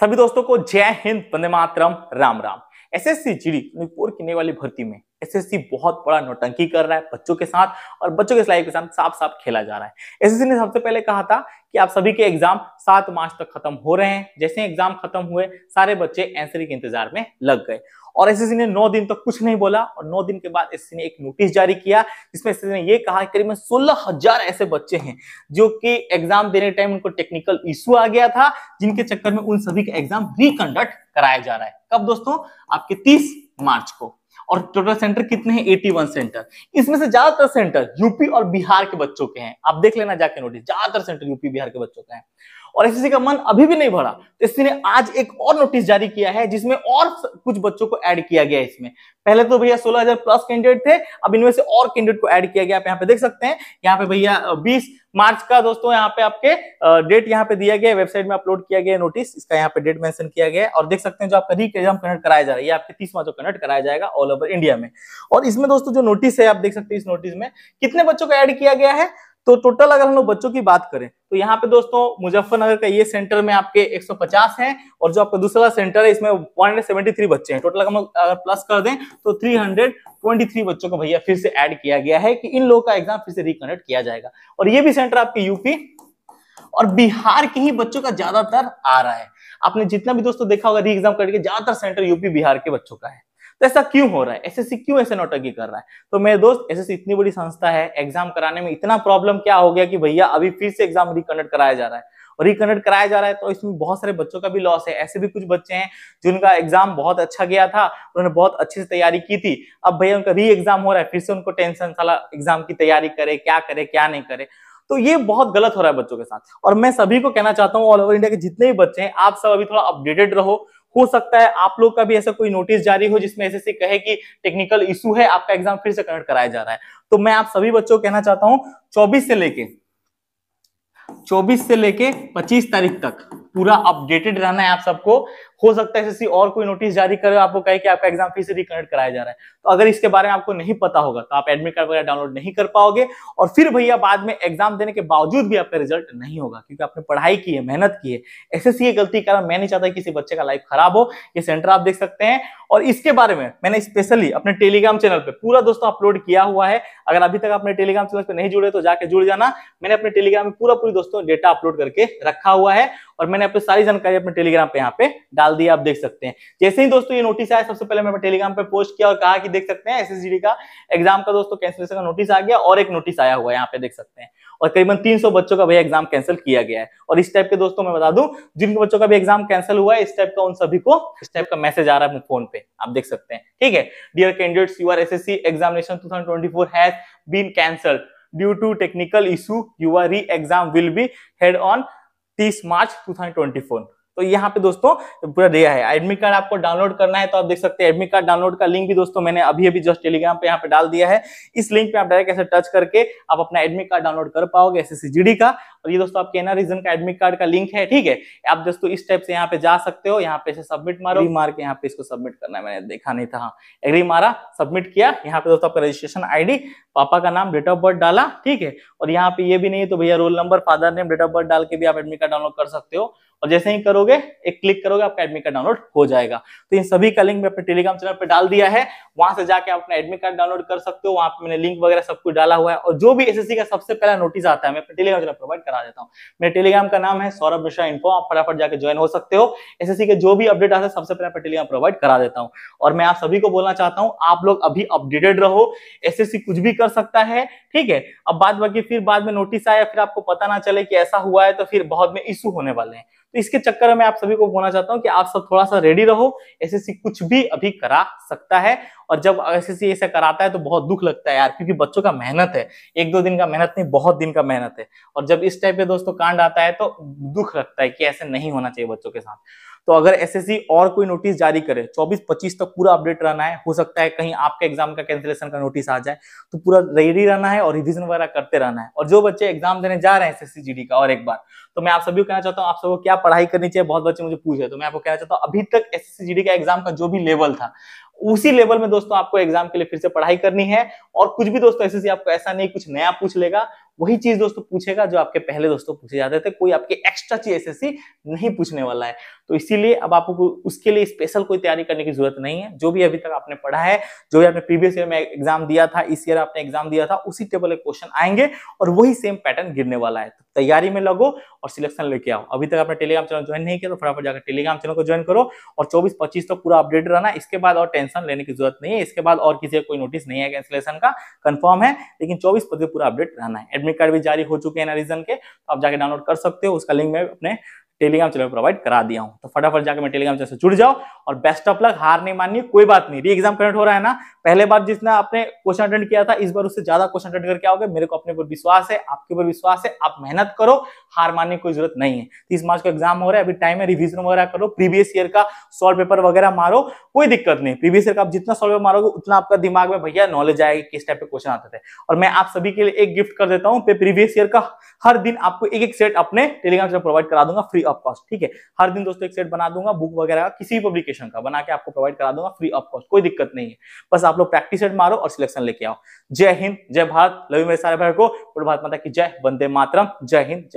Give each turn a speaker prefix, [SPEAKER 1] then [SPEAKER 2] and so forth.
[SPEAKER 1] सभी दोस्तों को जय हिंद वंदे मातरम Ram Ram G D four की आने वाली भर्ती में एसएससी बहुत बड़ा नोटंकी कर रहा है बच्चों के साथ और बच्चों के लाइफ के साथ साफ साफ खेला जा रहा है एसएससी ने सबसे पहले कहा था कि आप सभी के एग्जाम सात मार्च तक खत्म हो रहे हैं जैसे एग्जाम खत्म हुए सारे बच्चे एनसीडी के इंतजार में लग गए और एसएससी ने नौ दिन तक तो कुछ नहीं बोला और नौ दिन के बाद एसएससी ने एक नोटिस जारी किया जिसमें एसएससी ने यह कहा करीब सोलह हजार ऐसे बच्चे हैं जो कि एग्जाम देने टाइम उनको टेक्निकल इश्यू आ गया था जिनके चक्कर में उन सभी का एग्जाम रिकंडक्ट कराया जा रहा है कब दोस्तों आपके तीस मार्च को और टोटल सेंटर कितने हैं 81 सेंटर इसमें से ज्यादातर सेंटर यूपी और बिहार के बच्चों के हैं आप देख लेना जाके नोटिस ज्यादातर सेंटर यूपी बिहार के बच्चों के हैं और एस का मन अभी भी नहीं भरा तो एसएससी ने आज एक और नोटिस जारी किया है जिसमें और कुछ बच्चों को ऐड किया गया है इसमें पहले तो भैया 16000 प्लस कैंडिडेट थे अब इनमें से और कैंडिडेट को ऐड किया गया आप यहाँ पे देख सकते हैं यहाँ पे भैया 20 मार्च का दोस्तों यहाँ पे आपके डेट यहाँ पे दिया गया वेबसाइट में अपलोड किया गया नोटिस इसका यहाँ पे डेट मेंशन किया गया और देख सकते हैं जो आपका री एग्जाम कनेक्ट कराया जा रहा है आपके तीस मार्च को कनेक्ट कराया जाएगा ऑल ओवर इंडिया में और इसमें दोस्तों जो नोटिस है आप देख सकते हैं इस नोटिस में कितने बच्चों को एड किया गया है तो टोटल अगर हम लोग बच्चों की बात करें तो यहाँ पे दोस्तों मुजफ्फरनगर का ये सेंटर में आपके 150 हैं और जो आपका दूसरा सेंटर है इसमें 173 बच्चे हैं टोटल हम लोग अगर प्लस कर दें तो 323 बच्चों को भैया फिर से ऐड किया गया है कि इन लोगों का एग्जाम फिर से रिकनेक्ट किया जाएगा और ये भी सेंटर आपके यूपी और बिहार के ही बच्चों का ज्यादातर आ रहा है आपने जितना भी दोस्तों देखा होगा री एग्जाम करके ज्यादातर सेंटर यूपी बिहार के बच्चों का है तो ऐसा क्यों हो रहा है एसएससी क्यों ऐसे नौटंकी कर रहा है तो मेरे दोस्त एसएससी इतनी बड़ी संस्था है एग्जाम कराने में इतना प्रॉब्लम क्या हो गया कि भैया अभी फिर से एग्जाम रिकंडक्ट कराया जा रहा है और रिकंडक्ट कराया जा रहा है तो इसमें बहुत सारे बच्चों का भी लॉस है ऐसे भी कुछ बच्चे हैं जिनका एग्जाम बहुत अच्छा गया था उन्होंने बहुत अच्छे से तैयारी की थी अब भैया उनका री एग्जाम हो रहा है फिर से उनको टेंशन साला एग्जाम की तैयारी करे क्या करे क्या नहीं करे तो ये बहुत गलत हो रहा है बच्चों के साथ और मैं सभी को कहना चाहता हूँ ऑल ओवर इंडिया के जितने भी बच्चे हैं आप सब अभी थोड़ा अपडेटेड रहो हो सकता है आप लोग का भी ऐसा कोई नोटिस जारी हो जिसमें ऐसे कहे कि टेक्निकल इशू है आपका एग्जाम फिर से कनेक्ट कराया जा रहा है तो मैं आप सभी बच्चों को कहना चाहता हूं चौबीस से लेके चौबीस से लेके पच्चीस तारीख तक पूरा अपडेटेड रहना है आप सबको हो सकता है एसएससी और कोई नोटिस जारी करे आपको कहे कि आपका एग्जाम फिर से रिकनेक्ट कराया जा रहा है तो अगर इसके बारे में आपको नहीं पता होगा तो आप एडमिट कार्ड वगैरह डाउनलोड नहीं कर पाओगे और फिर भैया बाद में एग्जाम देने के बावजूद भी आपका रिजल्ट नहीं होगा क्योंकि आपने पढ़ाई की है मेहनत की है एस की गलती के कारण मैं नहीं चाहता किसी बच्चे का लाइफ खराब हो ये सेंटर आप देख सकते हैं और इसके बारे में मैंने स्पेशली अपने टेलीग्राम चैनल पर पूरा दोस्तों अपलोड किया हुआ है अगर अभी तक अपने टेलीग्राम चैनल पर नहीं जुड़े तो जाके जुड़ जाना मैंने अपने टेलीग्राम में पूरा पूरी दोस्तों डेटा अपलोड करके रखा हुआ है और मैंने अपनी सारी जानकारी अपने टेलीग्राम पे यहाँ पे डाल दी आप देख सकते हैं जैसे ही दोस्तों ये नोटिस आया सबसे पहले मैंने टेलीग्राम पे पोस्ट किया और कहा कि देख सकते हैं एस का एग्जाम का दोस्तों कैंसिलेशन का नोटिस आ गया और एक नोटिस आया हुआ है यहाँ पे देख सकते हैं और करीबन 300 बच्चों का भैया एग्जाम कैंसिल किया गया है और इस टाइप के दोस्तों मैं बता दूं जिन बच्चों का भी एग्जाम कैंसिल हुआ है इस टाइप का उन सभी को इस टाइप का मैसेज आ रहा है फोन पे आप देख सकते हैं ठीक है dear candidates your S S examination two thousand twenty four has been cancelled due to technical issue your re exam will be held on तीस March two thousand twenty four तो यहाँ पे दोस्तों पूरा दिया है एडमिट कार्ड आपको download करना है तो आप देख सकते हैं एडमिट कार्ड डाउनलोड का लिंक भी दोस्तों मैंने अभी अभी जस्ट टेलीग्राम पे यहाँ पे डाल दिया है इस लिंक पे आप डायरेक्ट ऐसे टच करके आप अपना एडमिट कार्ड डाउनलोड कर पाओगे एस का और ये दोस्तों आपके एना रीजन का एडमिट कार्ड का लिंक है ठीक है आप दोस्तों इस टाइप से यहाँ पे जा सकते हो यहाँ पे इसे सबमिट मारो मार के यहाँ पे इसको सबमिट करना है मैंने देखा नहीं था एग्री हाँ, मारा सबमिट किया यहाँ पे दोस्तों आपका रजिस्ट्रेशन आईडी पापा का नाम डेट ऑफ बर्थ डाला ठीक है और यहाँ पे ये भी नहीं है तो भैया roll number father name date of birth डाल के भी आप एडमिट कार्ड डाउनलोड कर सकते हो और जैसे ही करोगे एक क्लिक करोगे आपका एडमिट कार्ड डाउनलोड हो जाएगा तो इन सभी का लिंक मैं अपने टेलीग्राम चैनल पर डाल दिया है वहां से जाके आप अपना एडमिट कार्ड डाउनलोड कर सकते हो वहां पर मैंने लिंक वगैरह सब कुछ डाला हुआ है और जो भी एसएससी का सबसे पहला नोटिस आता है मैं अपने टेलीग्राम चैनल प्रोवाइड करा देता हूँ मेरे टेलीग्राम का नाम है सौरभ मिश्रा इन्फो आप फटाफट जाकर ज्वाइन हो सकते हो सी के जो भी अपडेट आता है सबसे पहले टेलीग्राम प्रोवाइड करा देता हूँ और मैं आप सभी को बोलना चाहता हूँ आप लोग अभी अपडेटेड रहो एसएससी कुछ भी कर सकता है ठीक है अब बाद बाकी फिर बाद में नोटिस आया फिर आपको पता ना चले कि ऐसा हुआ है तो फिर बहुत में इशू होने वाले हैं तो इसके चक्कर में आप सभी को बोलना चाहता हूँ कि आप सब थोड़ा सा रेडी रहो एसएससी कुछ भी अभी करा सकता है और जब एसएससी ऐसा कराता है तो बहुत दुख लगता है यार क्योंकि बच्चों का मेहनत है एक दो दिन का मेहनत नहीं बहुत दिन का मेहनत है और जब इस टाइप के दोस्तों कांड आता है तो दुख लगता है कि ऐसे नहीं होना चाहिए बच्चों के साथ तो अगर एसएससी और कोई नोटिस जारी करे 24-25 तक पूरा अपडेट रहना है हो सकता है कहीं आपके एग्जाम का कैंसिलेशन का नोटिस आ जाए तो पूरा रेडी रहना है और रिविजन वगैरह करते रहना है और जो बच्चे एग्जाम देने जा रहे हैं एस एस का और एक बार तो मैं आप सभी को कहना चाहता हूँ आप सबको क्या पढ़ाई करनी चाहिए बहुत बच्चे मुझे पूछे तो मैं आपको कहना चाहता हूँ अभी तक एस एस का एग्जाम का जो भी लेवल था उसी लेवल में दोस्तों आपको एग्जाम के लिए फिर से पढ़ाई करनी है और कुछ भी दोस्तों एसएससी आपको ऐसा नहीं कुछ नया पूछ लेगा वही चीज दोस्तों पूछेगा जो आपके पहले दोस्तों पूछे जाते थे कोई आपके एक्स्ट्रा चीज एस नहीं पूछने वाला है तो इसीलिए अब आपको उसके लिए स्पेशल कोई तैयारी करने की जरूरत नहीं है जो भी अभी तक आपने पढ़ा है जो भी आपने प्रीवियस ईयर में एग्जाम दिया था इस ईयर आपने एग्जाम दिया था उसी टेबल के क्वेश्चन आएंगे और वही सेम पैटर्न गिरने वाला है तो तैयारी में लगो और सिलेक्शन लेके आओ अभी तक आपने टेलीग्राम चैनल ज्वाइन नहीं किया तो फटाफट जाकर टेलीग्राम चैनल को ज्वाइन करो और चौबीस पच्चीस तो पूरा अपडेट रहना इसके बाद और टेंशन लेने की जरूरत नहीं है इसके बाद और किसी कोई नोटिस नहीं है कैंसिलेशन का कन्फर्म है लेकिन चौबीस पच्चीस पूरा अपडेट रहना है एडमिट कार्ड भी जारी हो चुके हैं एनारिजन के तो आप जाके डाउनलोड कर सकते हो उसका लिंक मैं अपने टेलीग्राम चैनल प्रोवाइड करा दिया हूं तो फटाफट जाकर मैं टेलीग्राम चैनल से जुड़ जाओ और बेस्ट ऑफ लक हार नहीं माननी कोई बात नहीं री एग्जाम कनेक्ट हो रहा है ना पहले बार जिसने आपने क्वेश्चन अटेंड किया था इस बार उससे ज्यादा क्वेश्चन अटेंड करके आओगे मेरे को अपने ऊपर विश्वास है आपके ऊपर विश्वास है आप मेहनत करो हार मानने की कोई जरूरत नहीं है तीस मार्च का एग्जाम हो रहा है अभी टाइम है रिविजन वगैरह करो प्रीवियस ईयर का सॉल्व पेपर वगैरह मारो कोई दिक्कत नहीं प्रीवियस ईयर का आप जितना सॉल्व पेपर मारोगे उतना आपका दिमाग में भैया नॉलेज आएगी किस टाइप के क्वेश्चन आते थे और मैं आप सभी के लिए एक गिफ्ट कर देता हूँ प्रीवियस ईयर का हर दिन आपको एक एक सेट अपने टेलीग्राम चैनल प्रोवाइड करा दूंगा फ्री फ्री ऑफ कॉस्ट ठीक है हर दिन दोस्तों एक सेट बना दूंगा बुक वगैरह किसी पब्लिकेशन का बना के आपको प्रोवाइड करा दूंगा फ्री ऑफ कॉस्ट कोई दिक्कत नहीं है बस आप लोग प्रैक्टिस सेट मारो और सिलेक्शन लेके आओ जय हिंद जय भारत लवी मेरे सारे भाई को पूर्व भारत माता की जय वंदे मातरम जय हिंद जय